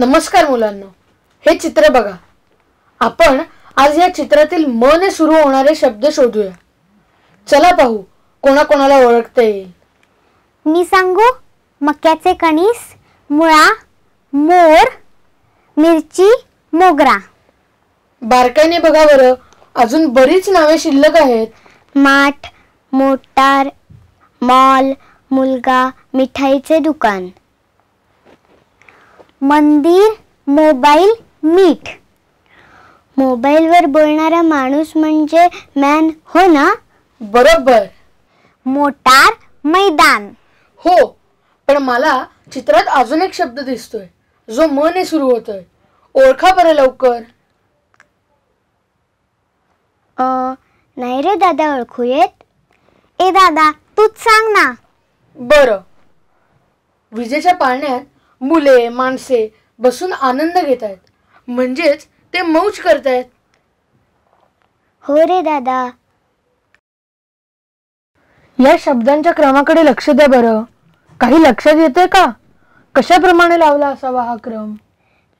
नमस्कार मुलांना हे चित्र बघा आपण आज या चित्रातील म ने सुरू होणारे शब्द शोधूया चला पाहू कोणाकोणाला ओळखते येईल मी सांगू मक्याचे कणीस मुळा मोर मिरची मोगरा बारकाईने बघा बरं अजून बरीच नावे शिल्लक आहेत माठ मोटार मॉल मुलगा मिठाईचे दुकान मंदिर मोबाईल मीठ वर बोलणारा माणूस म्हणजे मॅन हो ना बरोबर मोटार मैदान हो पण मला चित्रात अजून एक शब्द दिसतोय जो मने ने सुरू होतोय ओळखा बरं लवकर नाही रे दादा ओळखू येत ए दादा तूच सांग ना बरं विजेच्या पाळण्यात मुले माणसे बसून आनंद घेत आहेत म्हणजेच ते मौज करतायत हो रे दादा या शब्दांच्या क्रमाकडे लक्ष द्या बरं काही लक्षात येते का कशाप्रमाणे लावला असावा हा क्रम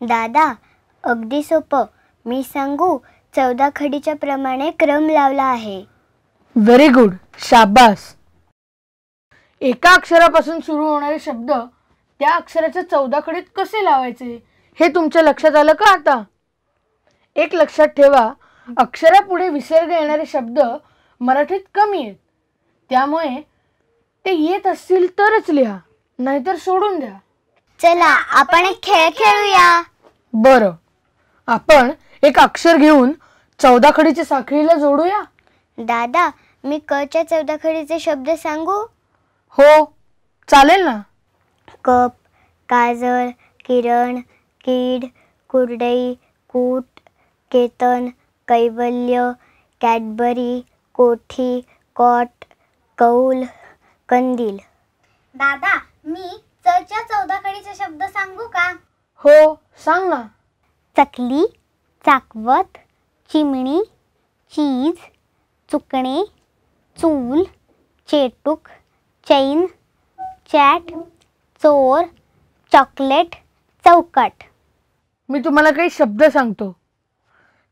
दादा अगदी सोपं मी सांगू चौदा खडीच्या प्रमाणे क्रम लावला आहे व्हेरी गुड शाबास एका अक्षरापासून सुरू होणारे शब्द त्या अक्षराचे चौदा कडीत कसे लावायचे हे तुमच्या लक्षात आलं का आता एक लक्षात ठेवा अक्षरापुढे विसर्ग येणारे शब्द मराठीत कमी आहेत त्यामुळे ते येत असतील तरच लिहा नाहीतर सोडून द्या चला आपण एक खेळ खेळूया बरं आपण एक अक्षर घेऊन चौदा खडीच्या साखळीला जोडूया दादा मी क चौदा खडीचे शब्द सांगू हो चालेल ना कप काजळ किरण कीड कुरडई कूट केतन कैवल्य कॅडबरी कोठी कॉट कौल कंदील दादा मी चच्या चौदा कडीचे शब्द सांगू का हो सांग ना चकली चाकवत चिमणी चीज चुकणे चूल चेटूक चैन चॅट चोर चॉकलेट चौकट मी तुम्हाला काही शब्द सांगतो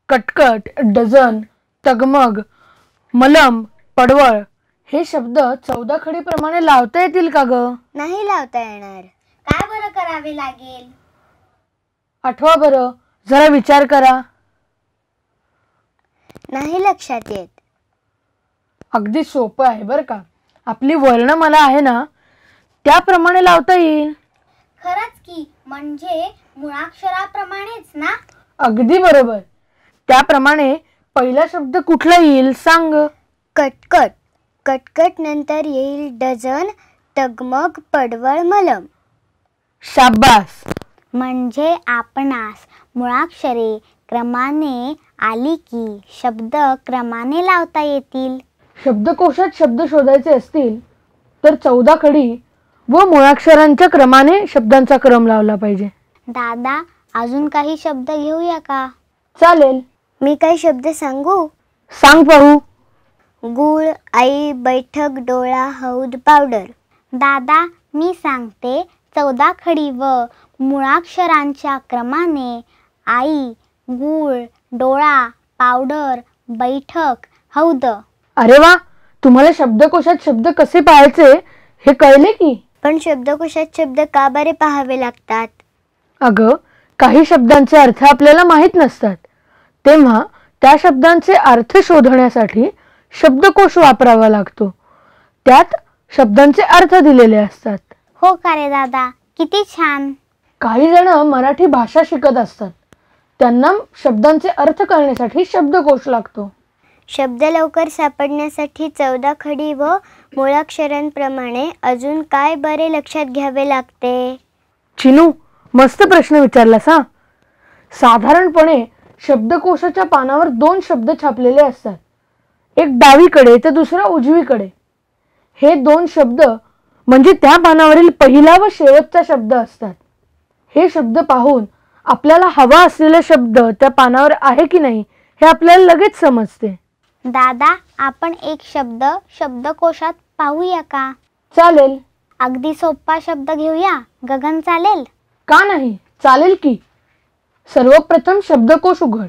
कटकट डझन तगमग मलम पडवळ हे शब्द चौदा खडीप्रमाणे लावता येतील का ग नाही लावता येणार काय बरं करावे लागेल आठवा बरं जरा विचार करा नाही लक्षात येत अगदी सोपं आहे बरं का आपली वर्ण मला आहे ना त्याप्रमाणे लावता येईल खरंच की म्हणजे मुळाक्षराप्रमाणेच ना अगदी बरोबर त्याप्रमाणे पहिला शब्द कुठला येईल सांग कटकट कटकट नंतर येईल डझन तगमग पडवळ मलम शाबास म्हणजे आपणास मुळाक्षरे क्रमाने आली की शब्द क्रमाने लावता येतील शब्दकोशात शब्द शोधायचे असतील तर चौदा कडी व मुळाक्षरांच्या क्रमाने शब्दांचा क्रम लावला पाहिजे दादा अजून काही शब्द घेऊया का चालेल मी काही शब्द सांगू सांग पाहू गुळ आई बैठक डोळा हौद पावडर दादा मी सांगते चौदा खडी व मुळाक्षरांच्या क्रमाने आई गुळ डोळा पावडर बैठक हौद अरे वा तुम्हाला शब्दकोशात शब्द कसे पाहायचे हे कळले की पण शब्दकोशात शब्द का बरे पाहावे लागतात अग काही शब्दांचे अर्थ आपल्याला माहीत नसतात तेव्हा त्या शब्दांचे अर्थ शोधण्यासाठी शब्दकोश वापरावा लागतो त्यात शब्दांचे अर्थ दिलेले असतात हो का रे दादा किती छान काही जण मराठी भाषा शिकत असतात त्यांना शब्दांचे अर्थ करण्यासाठी शब्दकोश लागतो शब्द लवकर सापडण्यासाठी चौदा खडी व मुळाक्षरांप्रमाणे अजून काय बरे लक्षात घ्यावे लागते चिनू मस्त प्रश्न विचारलास हा साधारणपणे शब्दकोशाच्या पानावर दोन शब्द छापलेले असतात एक डावीकडे तर दुसरा उजवीकडे हे दोन शब्द म्हणजे त्या पानावरील पहिला व शेवटचा शब्द असतात हे शब्द पाहून आपल्याला हवा असलेला शब्द त्या पानावर आहे की नाही हे आपल्याला लगेच समजते दादा आपण एक शब्द शब्दकोशात पाहूया का चालेल अगदी सोपा शब्द घेऊया गगन चालेल का नाही चालेल की सर्वप्रथम शब्दकोश उघड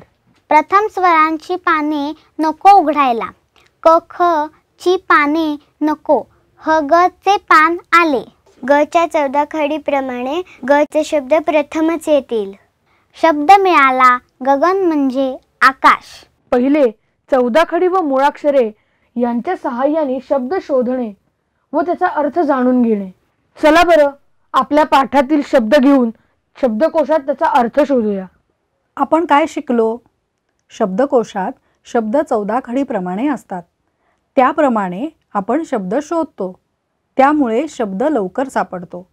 प्रथम स्वरांची पाने नको उघडायला क ख ची पाने नको ह ग चे पान आले ग च्या चौदा प्रमाणे ग चे शब्द प्रथमच येतील शब्द मिळाला गगन म्हणजे आकाश पहिले चौदा खडी व मुळाक्षरे यांच्या सहाय्याने शब्द शोधणे व त्याचा अर्थ जाणून घेणे चला बरं आपल्या पाठातील शब्द घेऊन शब्दकोशात त्याचा अर्थ शोधूया आपण काय शिकलो शब्दकोशात शब्द चौदा खडीप्रमाणे असतात त्याप्रमाणे आपण शब्द शोधतो त्यामुळे शब्द लवकर सापडतो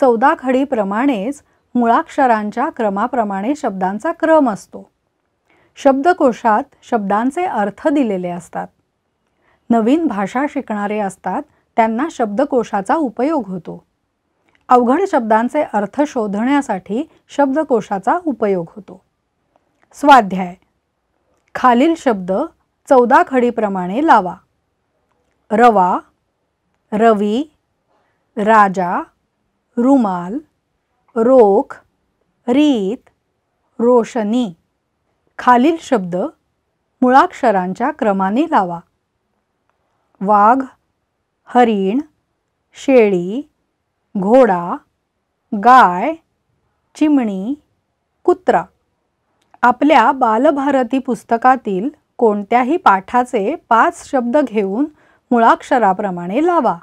चौदा खडीप्रमाणेच मुळाक्षरांच्या क्रमाप्रमाणे शब्दांचा क्रम असतो शब्दकोशात शब्दांचे अर्थ दिलेले असतात नवीन भाषा शिकणारे असतात त्यांना शब्दकोशाचा उपयोग होतो अवघड शब्दांचे अर्थ शोधण्यासाठी शब्दकोशाचा उपयोग होतो स्वाध्याय खालील शब्द चौदा खडीप्रमाणे लावा रवा रवी राजा रुमाल रोख रीत रोशनी खालील शब्द मुळाक्षरांच्या क्रमाने लावा वाघ हरिण शेळी घोडा गाय चिमणी कुत्रा आपल्या बालभारती पुस्तकातील कोणत्याही पाठाचे पाच शब्द घेऊन मुळाक्षराप्रमाणे लावा